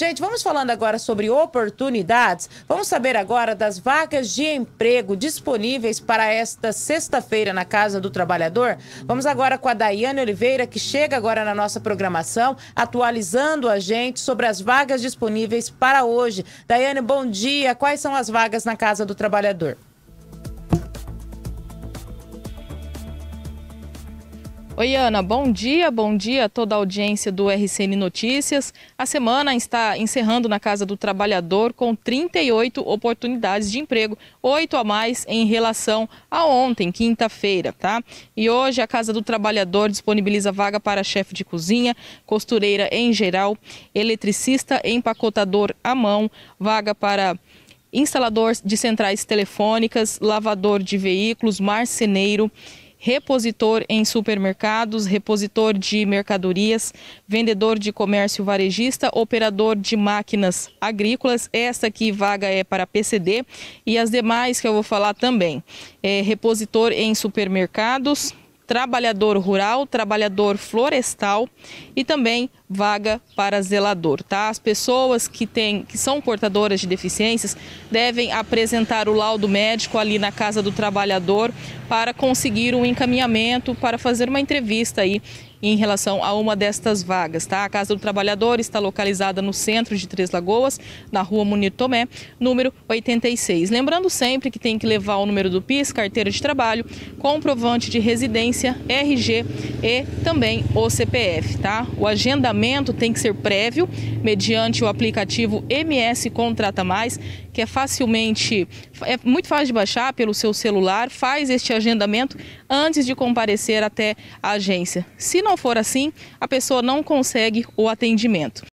Gente, vamos falando agora sobre oportunidades. Vamos saber agora das vagas de emprego disponíveis para esta sexta-feira na Casa do Trabalhador. Vamos agora com a Daiane Oliveira, que chega agora na nossa programação, atualizando a gente sobre as vagas disponíveis para hoje. Daiane, bom dia. Quais são as vagas na Casa do Trabalhador? Oi, Ana, bom dia, bom dia a toda a audiência do RCN Notícias. A semana está encerrando na Casa do Trabalhador com 38 oportunidades de emprego, oito a mais em relação a ontem, quinta-feira, tá? E hoje a Casa do Trabalhador disponibiliza vaga para chefe de cozinha, costureira em geral, eletricista, empacotador à mão, vaga para instalador de centrais telefônicas, lavador de veículos, marceneiro repositor em supermercados, repositor de mercadorias, vendedor de comércio varejista, operador de máquinas agrícolas. Esta aqui vaga é para PCD e as demais que eu vou falar também. É repositor em supermercados, trabalhador rural, trabalhador florestal e também vaga para zelador, tá? As pessoas que têm, que são portadoras de deficiências devem apresentar o laudo médico ali na casa do trabalhador para conseguir um encaminhamento para fazer uma entrevista aí em relação a uma destas vagas, tá? A Casa do Trabalhador está localizada no centro de Três Lagoas, na rua Munir Tomé, número 86. Lembrando sempre que tem que levar o número do PIS, carteira de trabalho, comprovante de residência, RG e também o CPF, tá? O agendamento pagamento tem que ser prévio, mediante o aplicativo MS Contrata Mais, que é facilmente, é muito fácil de baixar pelo seu celular, faz este agendamento antes de comparecer até a agência. Se não for assim, a pessoa não consegue o atendimento.